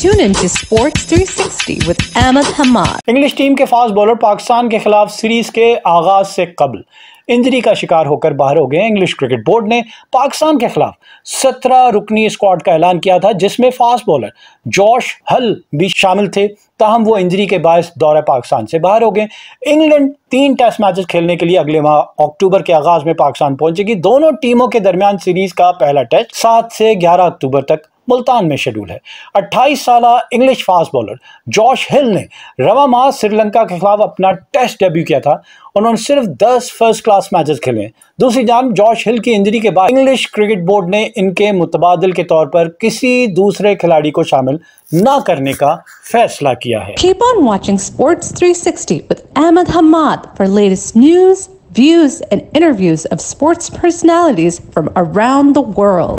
Tune in to Sports 360 with Ahmed Hamad. English team के fast bowler Pakistan के खिलाफ series के आगाज से कबल इंजरी का शिकार होकर बाहर हो गए इंग्लिश क्रिकेट बोर्ड ने पाकिस्तान के खिलाफ सत्रह रुकनी स्क्वाड का ऐलान किया था जिसमें फास्ट बॉलर जॉश हल भी शामिल थे ताहम वो इंजरी के बायस दौरे पाकिस्तान से बाहर हो गए इंग्लैंड तीन टेस्ट मैचेस खेलने के लिए अगले माह अक्टूबर के आगाज में पाकिस्तान पहुंचेगी दोनों टीमों के दरमियान सीरीज का पहला टेस्ट सात से ग्यारह अक्टूबर तक मुल्तान में शेड्यूल है 28 साल English fast bowler Josh Hill ने रवा माह श्रीलंका के खिलाफ अपना टेस्ट डेब्यू किया था उन्होंने सिर्फ 10 फर्स्ट क्लास मैचेस खेले हैं दूसरी जान जॉश हिल की इंजरी के बाद इंग्लिश क्रिकेट बोर्ड ने इनके मुतबादल के तौर पर किसी दूसरे खिलाड़ी को शामिल न करने का फैसला किया है Keep on watching Sports 360 with Ahmed Hamad for latest news, views and interviews of sports personalities from around the world.